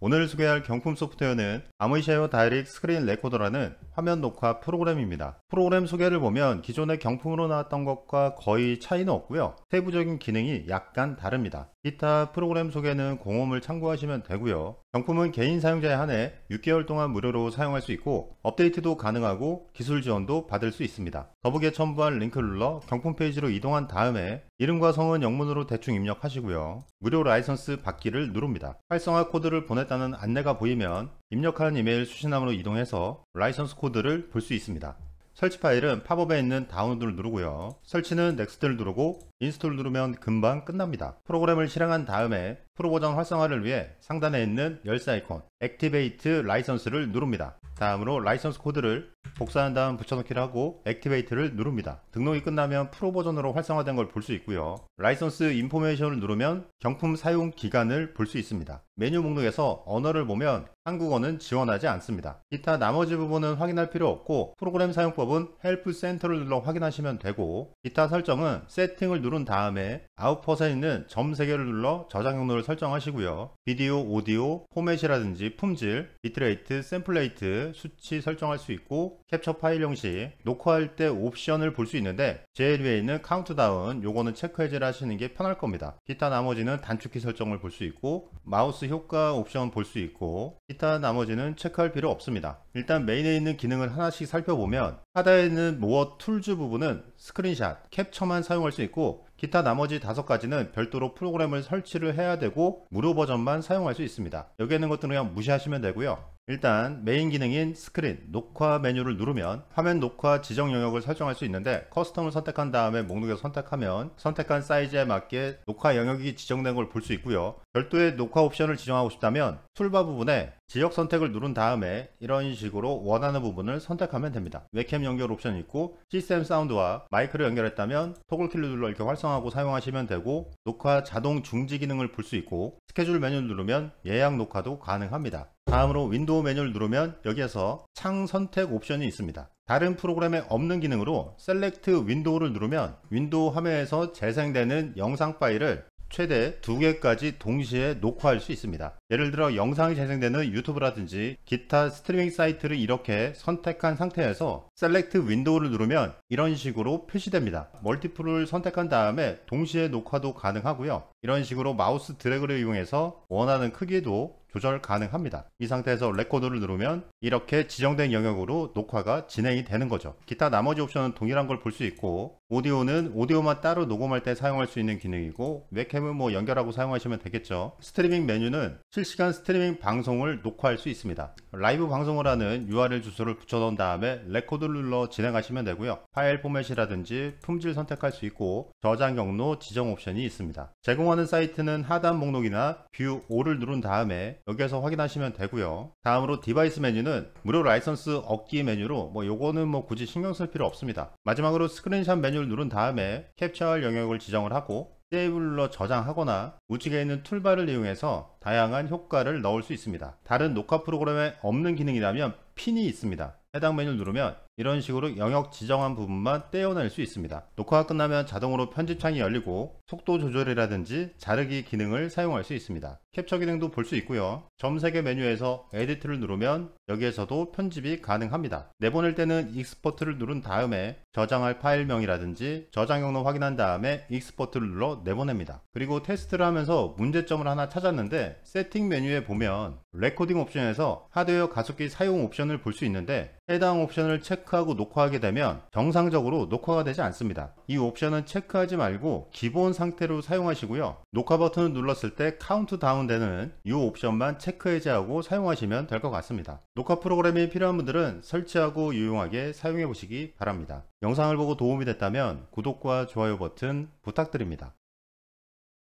오늘 소개할 경품 소프트웨어는 아무이쉐어 다이렉 스크린 레코더라는 화면 녹화 프로그램입니다. 프로그램 소개를 보면 기존의 경품으로 나왔던 것과 거의 차이는 없고요. 세부적인 기능이 약간 다릅니다. 기타 프로그램 소개는 공홈을 참고하시면 되고요. 경품은 개인 사용자에 한해 6개월 동안 무료로 사용할 수 있고 업데이트도 가능하고 기술 지원도 받을 수 있습니다. 더보기에 첨부한 링크 눌러 경품 페이지로 이동한 다음에 이름과 성은 영문으로 대충 입력하시고요. 무료 라이선스 받기를 누릅니다. 활성화 코드를 보냈다는 안내가 보이면 입력하는 이메일 수신함으로 이동해서 라이선스 코드를 볼 수 있습니다. 설치 파일은 팝업에 있는 다운로드를 누르고요. 설치는 넥스트를 누르고 인스톨 누르면 금방 끝납니다. 프로그램을 실행한 다음에 프로 버전 활성화를 위해 상단에 있는 열쇠 아이콘 액티베이트 라이선스를 누릅니다. 다음으로 라이선스 코드를 복사한 다음 붙여넣기를 하고 액티베이트를 누릅니다. 등록이 끝나면 프로 버전으로 활성화된 걸 볼 수 있고요. 라이선스 인포메이션을 누르면 경품 사용 기간을 볼 수 있습니다. 메뉴 목록에서 언어를 보면 한국어는 지원하지 않습니다. 기타 나머지 부분은 확인할 필요 없고 프로그램 사용법은 헬프 센터를 눌러 확인하시면 되고 기타 설정은 세팅을 누른 다음에 아웃퍼에 있는 점 3개를 눌러 저장 경로를 설정하시고요. 비디오, 오디오, 포맷이라든지 품질, 비트레이트, 샘플레이트, 수치 설정할 수 있고 캡처 파일 형식, 녹화할 때 옵션을 볼 수 있는데 제일 위에 있는 카운트다운 요거는 체크 해제를 하시는 게 편할 겁니다. 기타 나머지는 단축키 설정을 볼 수 있고 마우스 효과 옵션 볼 수 있고 기타 나머지는 체크할 필요 없습니다. 일단 메인에 있는 기능을 하나씩 살펴보면 하단에 있는 모어 툴즈 부분은 스크린샷, 캡처만 사용할 수 있고 기타 나머지 다섯 가지는 별도로 프로그램을 설치를 해야 되고 무료 버전만 사용할 수 있습니다. 여기 있는 것들은 그냥 무시하시면 되고요. 일단 메인 기능인 스크린 녹화 메뉴를 누르면 화면 녹화 지정 영역을 설정할 수 있는데 커스텀을 선택한 다음에 목록에서 선택하면 선택한 사이즈에 맞게 녹화 영역이 지정된 걸 볼 수 있고요 별도의 녹화 옵션을 지정하고 싶다면 툴바 부분에 지역 선택을 누른 다음에 이런 식으로 원하는 부분을 선택하면 됩니다 웹캠 연결 옵션이 있고 시스템 사운드와 마이크를 연결했다면 토글키를 눌러 이렇게 활성화하고 사용하시면 되고 녹화 자동 중지 기능을 볼 수 있고 스케줄 메뉴를 누르면 예약 녹화도 가능합니다 다음으로 윈도우 메뉴를 누르면 여기에서 창 선택 옵션이 있습니다. 다른 프로그램에 없는 기능으로 셀렉트 윈도우를 누르면 윈도우 화면에서 재생되는 영상 파일을 최대 2개까지 동시에 녹화할 수 있습니다. 예를 들어 영상이 재생되는 유튜브라든지 기타 스트리밍 사이트를 이렇게 선택한 상태에서 셀렉트 윈도우를 누르면 이런 식으로 표시됩니다. 멀티플을 선택한 다음에 동시에 녹화도 가능하고요. 이런 식으로 마우스 드래그를 이용해서 원하는 크기도 조절 가능합니다. 이 상태에서 레코드를 누르면 이렇게 지정된 영역으로 녹화가 진행이 되는 거죠. 기타 나머지 옵션은 동일한 걸 볼 수 있고 오디오는 오디오만 따로 녹음할 때 사용할 수 있는 기능이고 웹캠은 뭐 연결하고 사용하시면 되겠죠 스트리밍 메뉴는 실시간 스트리밍 방송을 녹화할 수 있습니다 라이브 방송을 하는 URL 주소를 붙여놓은 다음에 레코드를 눌러 진행하시면 되고요 파일 포맷이라든지 품질 선택할 수 있고 저장 경로 지정 옵션이 있습니다 제공하는 사이트는 하단 목록이나 뷰 5를 누른 다음에 여기에서 확인하시면 되고요 다음으로 디바이스 메뉴는 무료 라이선스 얻기 메뉴로 뭐 요거는 뭐 굳이 신경 쓸 필요 없습니다 마지막으로 스크린샷 메뉴 메뉴를 누른 다음에 캡처할 영역을 지정을 하고 테이블로 저장하거나 우측에 있는 툴바를 이용해서 다양한 효과를 넣을 수 있습니다. 다른 녹화 프로그램에 없는 기능이라면 핀이 있습니다. 해당 메뉴를 누르면 이런 식으로 영역 지정한 부분만 떼어낼 수 있습니다. 녹화가 끝나면 자동으로 편집창이 열리고 속도 조절이라든지 자르기 기능을 사용할 수 있습니다. 캡처 기능도 볼 수 있고요. 점3개 메뉴에서 에디트를 누르면 여기에서도 편집이 가능합니다. 내보낼 때는 익스포트를 누른 다음에 저장할 파일명이라든지 저장 경로 확인한 다음에 익스포트를 눌러 내보냅니다. 그리고 테스트를 하면서 문제점을 하나 찾았는데 세팅 메뉴에 보면 레코딩 옵션에서 하드웨어 가속기 사용 옵션을 볼 수 있는데 해당 옵션을 체크하고 녹화하게 되면 정상적으로 녹화가 되지 않습니다. 이 옵션은 체크하지 말고 기본 상태로 사용하시고요. 녹화 버튼을 눌렀을 때 카운트다운 되는 이 옵션만 체크 해제하고 사용하시면 될 것 같습니다. 녹화 프로그램이 필요한 분들은 설치하고 유용하게 사용해 보시기 바랍니다. 영상을 보고 도움이 됐다면 구독과 좋아요 버튼 부탁드립니다.